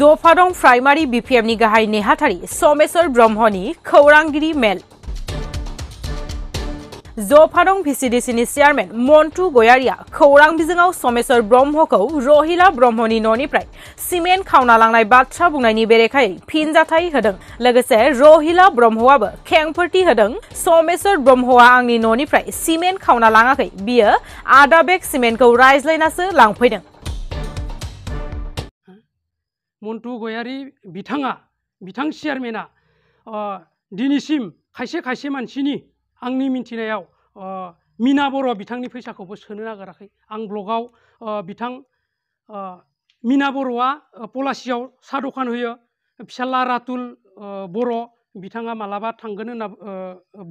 জোফাদং primary B P M নিগাহাৰী নেহাথাৰী সোমেশ্বৰ ব্ৰহ্মণী খৌৰাংগিৰি মেল জোফাদং ভি চি ডি চি নি চেয়াৰমেন মন্টু গয়াৰীয়া খৌৰাং বিজিঙাও সোমেশ্বৰ ব্ৰহ্মকৌ ৰহিলা ব্ৰহ্মণী ননিপ্ৰাই চিমেণ্ট খাওনা লাংনাই বাথা বুনাইনি বেৰেখাই ফিনজাথাই হদং লগতে ৰহিলা ব্ৰহ্মৱাবো খেংফৰ্তি হদং সোমেশ্বৰ ব্ৰহ্মৱা আংনি ননিপ্ৰাই চিমেণ্ট খাওনা লাঙাকৈ বিয়ে আদা বেগ চিমেণ্টকৌ ৰাইজলাইনাছো লাংফৈদং मन्टु गयारि बिथाङा बिथां चेयारमेना दिनैसिम खायसे खायसे मानसिनि आंनि मिन्थिनायाव मिना बर' बिथांनि फैसाखौबो सोनो नागाराखै आं ब्लगाव बिथां मिना बर'आ पलासियाव साहा दखान होयो फिसाला रातुल बर' बिथाङा मालाबा थांगोन होनना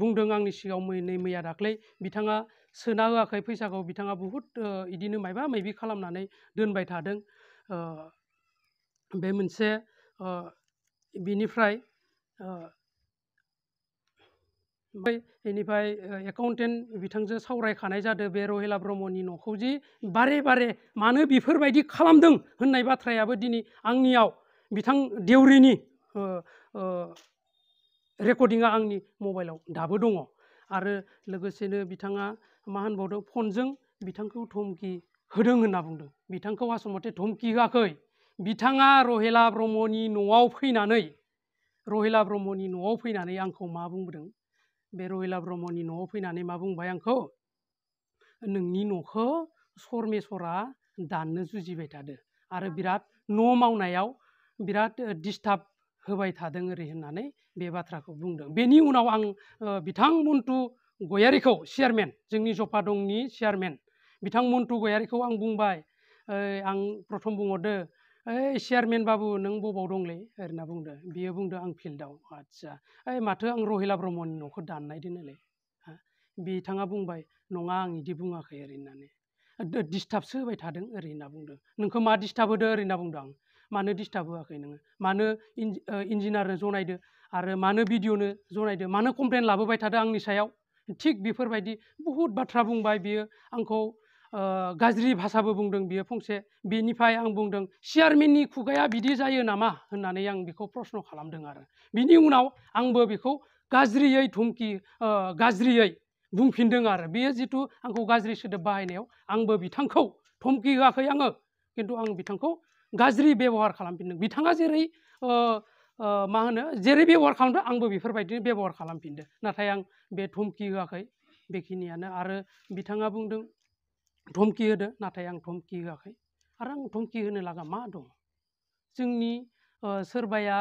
बुंदों आंनि सिगाङाव नै मैया दाख्लै बिथाङा सोना होआखै फैसाखौ बिथाङा बुहुद इदिनो मायबा मायबि खालामनानै दोनबाय थादों बे मोनसे बिनिफ्राय ओमफ्राय बेनिफ्राय एकाउन्टेन्ट बिथांजों सावरायखानाय जादों बे रहिला ब्रह्मनि न'खौ जि बारे बारे मानो बेफोरबायदि खालामदों होननाय बाथ्रायाबो दिनै आंनियाव बिथां देउरिनि रेकर्डिंआ आंनि मबाइलाव दाबो दङ आरो लोगोसेनो बिथाङा मा होनबावदों फनजों बिथांखौ धमकि होदों होनना बुंदों बिथांखौ आसलमते धमकि होआखै बिथाङा रहेला ब्रह्मनि न'आव फैनानै रहेला ब्रह्मनि न'आव फैनानै आंखौ मा बुंबोदों बे रहेला ब्रह्मनि न'आव फैनानै मा बुंबाय आंखौ नोंनि न'खौ सरमेसरा दाननो जुजिबाय थादो आरो बिराद न' मावनायाव बिराद डिस्टार्ब होबाय थादों ओरै होननानै बे बाथ्राखौ बुंदों बेनि उनाव आं बिथां मन्टु गयारिखौ चेयारमेन जोंनि जपा दंनि चेयारमेन बिथां मन्टु गयारिखौ आं बुंबाय आं प्रथम बुंहरदो ओइ चेयारमेन बाबु नों बबाव दंलै ओरैना बुंदों बियो बुंदों आं फिल्डआव आच्चा ओइ माथो आं रहिला ब्रह्मनि न'खौ दाननायदिनोलै बिथाङा बुंबाय नङा आं इदि बुङाखै ओरै होननानै डिस्टार्बसो होबाय थादों ओरै होनना बुंदों नोंखौ मा डिस्टार्ब होदों ओरै होनना बुंदों आं मानो डिस्टार्ब होआखै नोङो मानो इन्जिनियारनो जनायदो आरो मानो भिडिअनो जनायदो मानो कमप्लेन लाबोबाय थादों आंनि सायाव थिग बेफोरबायदि बुहुद बाथ्रा बुंबाय बियो आंखौ गाज्रि भाषाबो बुद्ध भी फंसे बिनिफ्राय आं बुंदों सियारमेननि खुगाया बिदि जायो नामा होननानै आं बेखौ प्रस्न खालामदों आरो बिनि उनाव आंबो बेखौ गाज्रियै धुमखि गाज्रियै बुंफिनदों आरो बेयो जितु आंखौ गाज्रि सोदोब बाहायनायाव आंबो बिथांखौ धमकि होआखै आङो खिन्थु आं बिथांखौ गाज्रि बेब'हार खालामफिनदों बिथाङा जेरै मा होनो जेरै बेब'हार खालामदों आंबो बेफोरबायदिनो बेब'हार खालामफिनदों नाथाय आं बे धमकि होआखै बेखिनियानो आरो बिथाङा बुंदों धमकि होदो नाथाय आं धमकि होआखै आरो आं धमकि होनो लागा मा दं जोंनि सोरबाया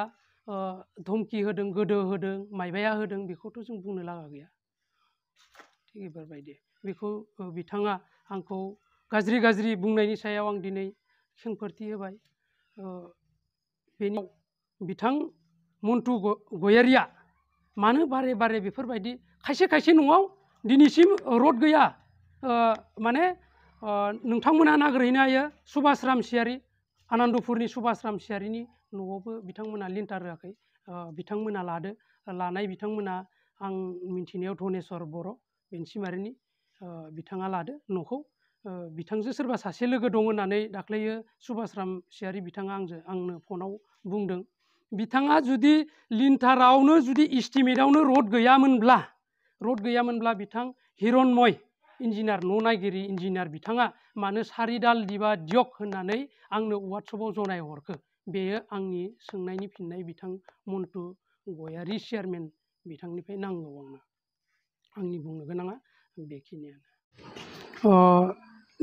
धमकि होदों गोदो होदों मायबाया होदों बेखौथ' जों बुंनो लागा गैया थिग बेफोरबायदि बेखौ बिथाङा आंखौ गाज्रि गाज्रि बुंनायनि सायाव आं दिनै खेंफोरथि होबाय बेनि बिथां मन्टु गयारिया मानो बारे बारे बेफोरबायदि खायसे खायसे न'आव दिनैसिम रड गैया माने नोंथांमोना नागिरहैनो हायो सुभाष रामसियारि आनन्दपुरनि सुभाष रामसियारिनि न'आवबो बिथांमोना लिन्टार होआखै बिथांमोना लादो लानाय बिथांमोना आं मिन्थिनायाव धनेस्वर बर' बेंसिमारिनि बिथाङा लादो न'खौ बिथांजों सोरबा सासे लोगो दं होननानै दाख्लैयो सुभाष राम बिथाङा आंजों आंनो फनाव बुंदों बिथाङा जुदि लिन्टारावनो जुदि इस्टिमेटआवनो रड गैयामोनब्ला रड गैयामोनब्ला बिथां हिरनमय इंजीनियर ल' नायगिरि इन्जिनियार बिथाङा मानो सारिदाल दिबा दियक होननानै आंनो वाट्सएपआव जनायहरखो बेयो आंनि सोंनायनि फिन्नाय बिथां मन्टु गयारि चेयारमेन बिथांनिफ्राय नांगौ आंनो आंनि बुंनो गोनाङा बेखिनियानो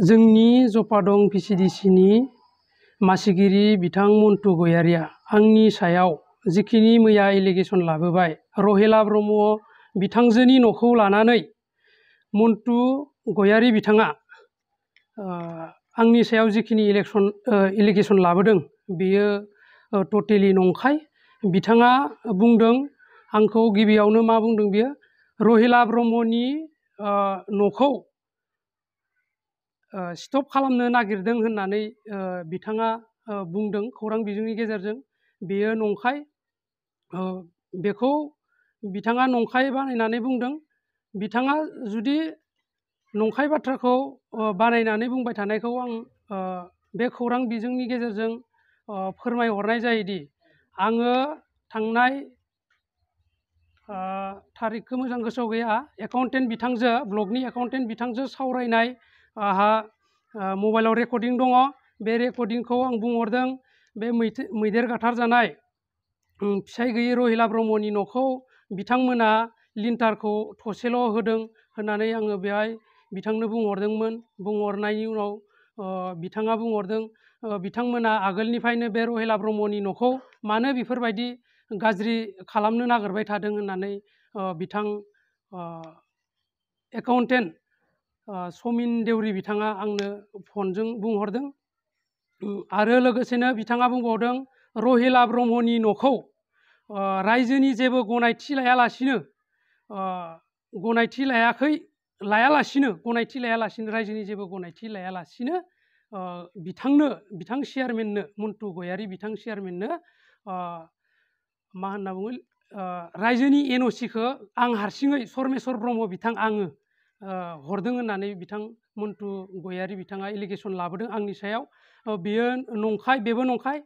जोंनि जपादं पि सि डि सिनि मासिगिरि बिथां मन्टु गयारिया आंनि सायाव जिखिनि मैया एलिगेसन लाबोबाय रहेला ब्रह्म बिथांजोनि न'खौ लानानै मन्टु गयारी बिथाङा आंनि सायाव जिखिनि इलेक्सन एलिगेसन लाबोदों बेयो टटेलि नंखाय बिथाङा बुंदों आंखौ गिबियावनो मा बुंदों बियो रहिला ब्रह्मनि न'खौ स्टप खालामनो नागिरदों होननानै बिथाङा बुंदों खौरां बिजोंनि गेजेरजों बेयो नंखाय बेखौ बिथाङा नंखाय बानायनानै बुंदों बिथाङा जुदि नंखाय बाथ्राखौ बानायनानै बुंबाय थानायखौ आं बे खौरां बिजोंनि गेजेरजों फोरमायहरनाय जायोदि आङो थांनाय थारिखखौ मोजां गोसोआव गैया एकाउन्टेन्ट बिथांजो ब्लगनि एकाउन्टेन्ट बिथांजो सावरायनाय आहा मबाइलाव रेकर्डिं दङ बे रेकर्डिंखौ आं बुंहरदों बे मैदेर गाथार जानाय फिसाइ गैयै रहिला ब्रह्मनि न'खौ बिथांमोना लिन्टारखौ थसेल' होदों होननानै आङो बेहाय बिथांनो बुंहरदोंमोन बुंहरनायनि उनाव बिथाङा बुंहरदों बिथांमोना आगोलनिफ्रायनो बे रहेला ब्रह्मनि न'खौ मानो बेफोरबायदि गाज्रि खालामनो नागिरबाय थादों होननानै बिथां एकाउन्टेन्ट समिन देउरि बिथाङा आंनो फनजों बुंहरदों आरो लोगोसेनो बिथाङा बुंबावदों रहेला ब्रह्मनि न'खौ रायजोनि जेबो गनायथि लायालासिनो गनायथि लायाखै लायालासिनो गनायथि लायालासिनो रायजोनि जेबो गनायथि लायालासिनो बिथांनो बिथां चेयारमेननो मन्टु गयारि बिथां चेयारमेननो मा होनना बुङो रायजोनि एन आं हारसिङै सरमेश्वर ब्रह्म बिथां आङो हरदों होननानै बिथां मन्टु गयारि बिथाङा एलिगेसन लाबोदों आंनि सायाव बेयो नंखाय बेबो नंखाय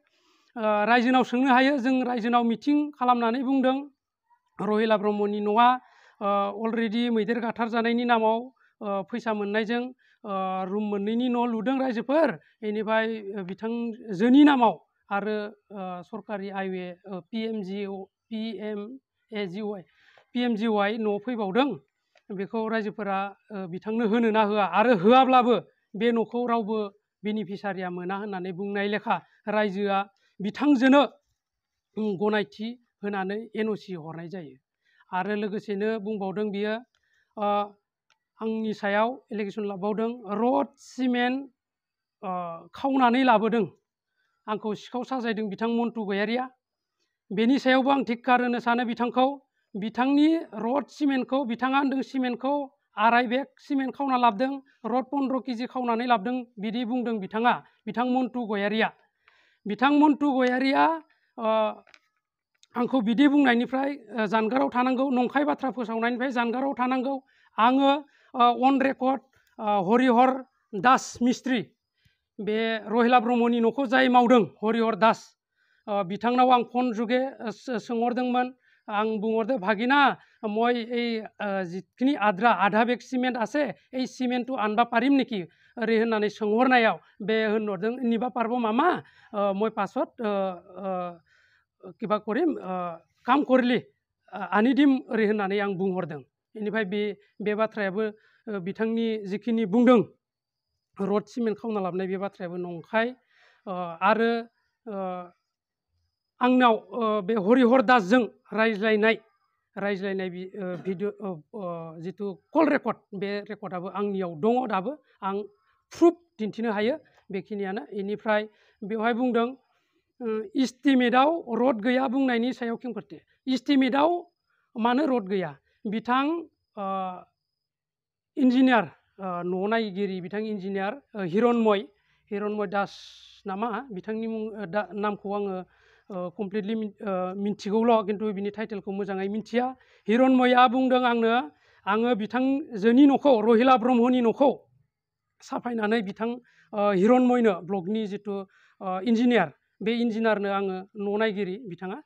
रायजोनाव सोंनो हायो जों रायजोनाव मिटिं खालामनानै बुंदों रहिला ब्रह्मनि न'आ अलरेडि मैदेर गाथारजानायनि नामाव फैसा मोननायजों रुम मोननैनि न' लुदों रायजोफोर बेनिफ्राय बिथांजोनि नामाव आरो सरकारि आइवे पि एम जि पि एम ए जि वाइ पि एम जि वाइ न' फैबावदों बेखौ रायजोफोरा बिथांनो होनो ना होआ आरो होआब्लाबो बे न'खौ रावबो बेनिफिसारिया मोना होननानै बुंनाय लेखा रायजोआ बिथांजोनो गनायथि होनानै एन अ सि हरनाय जायो आरो लोगोसेनो बुंबावदों आंनि सायाव एलिगेसन लाबावदों रड सिमेन्ट खावनानै लाबोदों आंखौ सिखाव साजायदों बिथां मन्टु गयारिया बेनि सायावबो आं धिक्कार होनो सानो बिथांखौ बिथांनि रड सिमेन्टखौ बिथाङा होन्दों सिमेन्टखौ आराय बेग सिमेन्ट खावना लाबोदों रड पन्द्र' केजि खावनानै लाबोदों बिदि बुंदों बिथाङा बिथां मन्टु गयारिया बिथां मन्टु गयारिया आंखौ बिदि बुंनायनिफ्राय जानगाराव थानांगौ नंखाय बाथ्रा फोसावनायनिफ्राय जानगाराव थानांगौ आङो अन रेकर्ड हरिहर दास मिस्ट्रि बे रहिला ब्रह्मनि न'खौ जाय मावदों हरिहर दास বিথনাও আং ফোন যোগে সোহরদমান আং বুহরদে ভাগিনা মই এই যিখিনি আদ্রা আধা বেগ সিমেন্ট আছে এই সিমেন্টটু আনবা পারিম নাকি এরে হাজার সোহরনায় বে হনহরদ নিবা পারব মামা মই পাছত কিবা কৰিম কাম কৰিলে আনি দিম ৰে হ'লে আং বুহৰদং এনিফ্ৰাই বে বে বিথাংনি যিখিনি বুদং ৰড চিমেণ্ট খাওনা লাবনাই বে নংখাই আৰু আংনাও বে হৰিহৰ দাসজন ৰাইজলাইনাই ৰাইজলাইনাই ভিডিঅ' যিটো কল ৰেকৰ্ড বে ৰেকৰ্ডাবো আংনিয়াও দঙ দাবো আং প্ৰুফ দিন্থিনো হায় বেখিনিয়ানো এনিফ্ৰাই বেৱাই বুদং इस्टिमेटआव रड गैया बुंनायनि सायाव खेंफोरथि इस्टिमेटआव मानो रड गैया बिथां इन्जिनियार न' नायगिरि बिथां इन्जिनियार हिरनमय हिरनमय दास नामा बिथांनि मुं दा नामखौ आङो कमप्लिटलि मिन्थिगौल' खिन्थु बिनि टाइटेलखौ मोजाङै मिन्थिया हिरनमया बुंदों आंनो आङो बिथांजोनि न'खौ रहिला ब्रह्मनि न'खौ साफायनानै बिथां हिरनमयनो ब्लकनि जितु इन्जिनियार बे इन्जिनियारनो आङो न'नायगिरि बिथाङा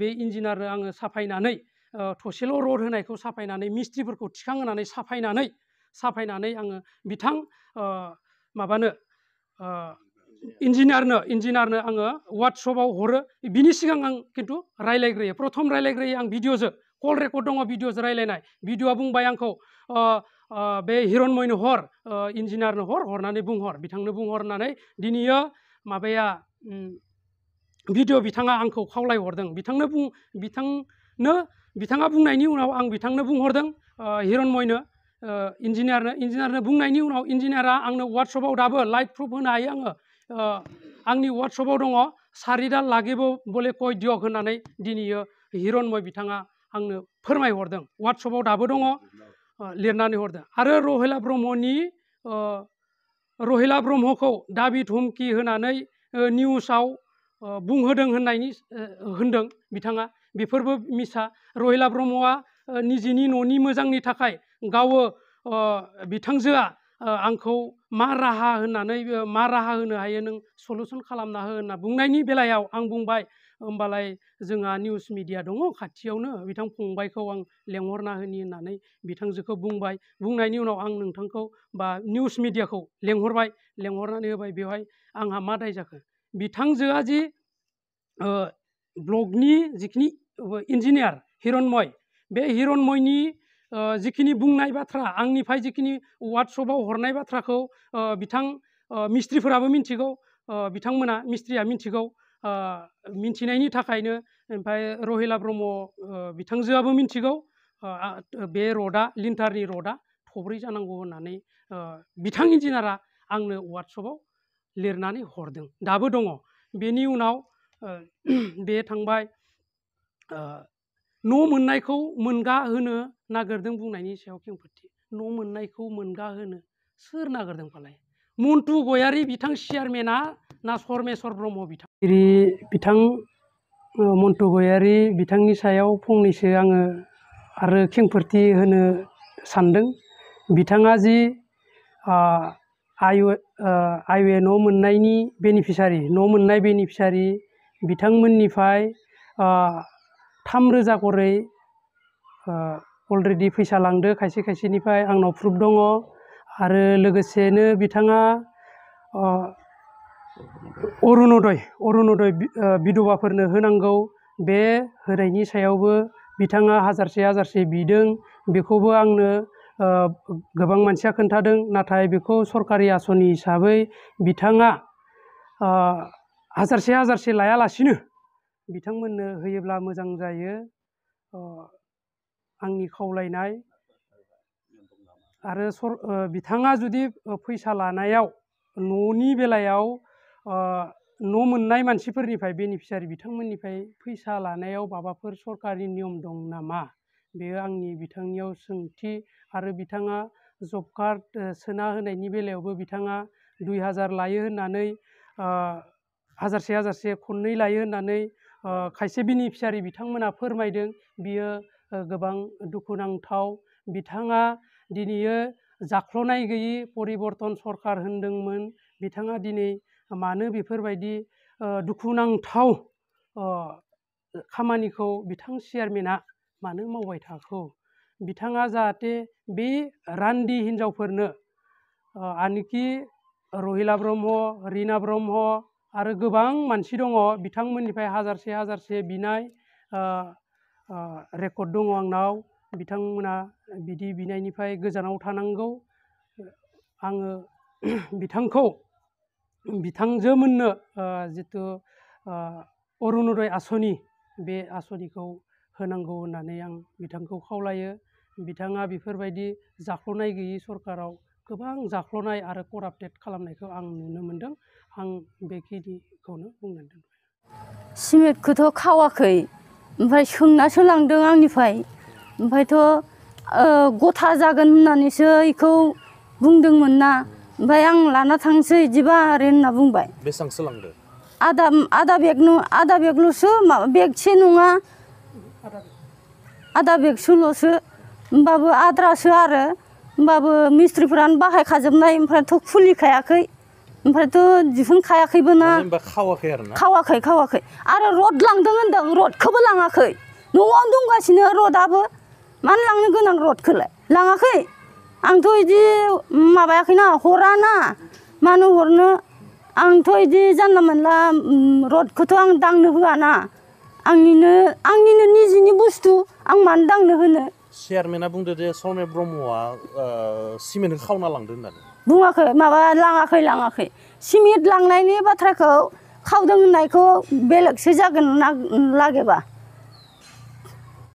बे इन्जिनियारनो आङो साफायनानै थसेल' रड होनायखौ साफायनानै मिस्ट्रिफोरखौ थिखांहोनानै साफायनानै साफायनानै आङो बिथां माबानो इन्जिनियारनो इन्जिनियारनो आङो वाट्सएपआव हरो बिनि सिगां आं खिन्थु रायज्लायग्रोयो प्रथम रायज्लायग्रोयो आं भिडिअजो कल रेकर्ड दङ भिडिअजो रायज्लायनाय भिडिअआ बुंबाय आंखौ बे हिरनमयनो हर इन्जिनियारनो हर हरनानै बुंहर बिथांनो बुंहरनानै दिनैयो माबाया भिडिअ बिथाङा आंखौ खावलायहरदों बिथांनो बुं बिथांनो बिथाङा बुंनायनि उनाव आं बिथांनो बुंहरदों हिरनमयनो इन्जिनियारनो इन्जिनियारनो बुंनायनि उनाव इन्जिनियारा आंनो वार्कशपआव दाबो लाइट प्रुफ होनो हायो आङो आंनि वार्कशपआव दङ सारिदा लागेबो बले कय दियक होननानै दिनैयो हिरनमय बिथाङा आंनो फोरमायहरदों वार्कशपआव दाबो दङ लिरनानै हरदों आरो रहिला ब्रह्मनि रहिला ब्रह्मखौ दाबि धमकि होनानै निउसआव बुंहोदों होननायनि होनदों बिथाङा बेफोरबो मिसा रहिला ब्रह्मआ निजेनि न'नि मोजांनि थाखाय गावो बिथांजोआ आंखौ मा राहा होननानै मा राहा होनो हायो नों सलुसन खालामना हो होनना बुंनायनि बेलायाव आं बुंबाय होमबालाय जोंहा निउस मिडिया दङ खाथियावनो बिथां फंबायखौ आं लेंहरना होनि होननानै बिथांजोखौ बुंबाय बुंनायनि उनाव आं नोंथांखौ बा निउस मिडियाखौ लेंहरबाय लेंहरनानै होबाय बेवहाय आंहा मा दाय जाखो बिथांजोआ जि ब्लकनि जिखिनि इन्जिनियार हिरनमय बे हिरनमयनि जिखिनि बुंनाय बाथ्रा आंनिफ्राय जिखिनि वाट्सएपआव हरनाय बाथ्राखौ बिथां मिस्ट्रिफोराबो मिन्थिगौ बिथांमोना मिस्ट्रिया मिन्थिगौ मिन्थिनायनि थाखायनो ओमफ्राय रहिला ब्रह्म बिथांजोआबो मिन्थिगौ बे रडआ लिन्टारनि रडआ थब्रै जानांगौ होननानै बिथां इन्जिनियारा आंनो वाट्सएपआव लिरनानै हरदों दाबो दङ बेनि उनाव बे थांबाय न' मोननायखौ मोनगा होनो नागिरदों बुंनायनि सायाव खेंफोरथि न' मोननायखौ मोनगा होनो सोर नागिरदों फालाय मन्टु गयारि बिथां चेयारमेना ना सरमेश्वर ब्रह्म बिथां बिथां मन्टु गयारि बिथांनि सायाव फंनैसो आङो आरो खेंफोरथि होनो सान्दों बिथाङा जि आयवे न' मोननायनि बेनिफिसारि न' मोननाय बेनिफिसारि बिथांमोननिफ्राय थाम रोजा खरै अलरेडि फैसा लांदों खायसे खायसेनिफ्राय आंनाव प्रुफ दङ आरो लोगोसेनो बिथाङा अरुन'दय अरुन'दय बिधबाफोरनो होनांगौ बे होनायनि सायावबो बिथाङा हाजारसे हाजारसे बिदों बेखौबो आंनो गोबां मानसिया खोन्थादों नाथाय बेखौ सरकारि आसनि हिसाबै बिथाङा हाजारसे हाजारसे लायालासिनो बिथांमोननो होयोब्ला मोजां जायो आंनि खावलायनाय आरो सर बिथाङा जुदि फैसा लानायाव न'नि बेलायाव न' मोननाय मानसिफोरनिफ्राय बेनिफिसारि बिथांमोननिफ्राय फैसा लानायाव माबाफोर सरकारि नियम दं नामा बेयो आंनि बिथांनियाव सोंथि आरो बिथाङा जब कार्ड सोना होनायनि बेलायावबो बिथाङा दुइ हाजार लायो होननानै हाजारसे हाजारसे खननै लायो होननानै खायसे बेनिफिसारि बिथांमोना फोरमायदों बियो गोबां दुखुनांथाव बिथाङा दिनैयो जाख्ल'नाय गैयि परिबर्तन सरकार होनदोंमोन बिथाङा दिनै मानो बेफोरबायदि दुखुनांथाव खामानिखौ बिथां चेयारमेना मानो मावबाय थाखो बिथाङा जाहाथे बे रान्दि हिन्जावफोरनो आनिखि रहिला ब्रह्म रिना ब्रह्म आरो गोबां मानसि दङ बिथांमोननिफ्राय हाजारसे हाजारसे बिनाय रेकर्ड दङ आंनाव बिथांमोना बिदि बिनायनिफ्राय गोजानाव थानांगौ आङो बिथांखौ बिथांजोमोननो जितु अरुनदय आसनि बे आसनिखौ होनांगौ होननानै आं बिथांखौ खावलायो बिथाङा बेफोरबायदि जाख्ल'नाय गैयि सरकाराव गोबां जाख्ल'नाय आरो करापटेट खालामनायखौ आं नुनो मोन्दों आं बेखिनिखौनो बुंनानै दोनबाय सिमेन्टखौथ' खावाखै ओमफ्राय सोंनासो लांदों आंनिफ्राय ओमफ्रायथ' गथा जागोन होननानैसो इखौ बुंदोंमोन ना ओमफ्राय आं लाना थांसै बिदिबा ओरै होनना बुंबाय बेसेबांसो लांदों आदा आदा बेगनो आदा बेगल'सो माबा बेगसे नङा आधा बेगसोल'सो होमबाबो आद्रासो आरो होमबाबो मिस्ट्रिफोरानो बाहायखाजोबनाय ओमफ्रायथ' खुलिखायाखै ओमफ्रायथ' दिहुनखायाखैबो ना खावाखै खावाखै आरो रद लांदों होन्दों रडखौबो लाङाखै न'आवनो दंगासिनो रडआबो मानो लांनो गोनां रडखौलाय लाङाखै आंथ' इदि माबायाखैना हराना मानो हरनो आंथ' इदि जानला मोनला रडखौथ' आं दांनो होआना आंनिनो आंनिनो निजिनि बुस्तु आं मानो दांनो होनो चेयारमेना बुंदो जे समे ब्रह्मआ सिमेन्टखौ खावना लांदो होननानै बुङाखै माबा लाङाखै लाङाखै सिमेन्ट लांनायनि बाथ्राखौ खावदों होननायखौ बेलेगसो जागोन लागेबा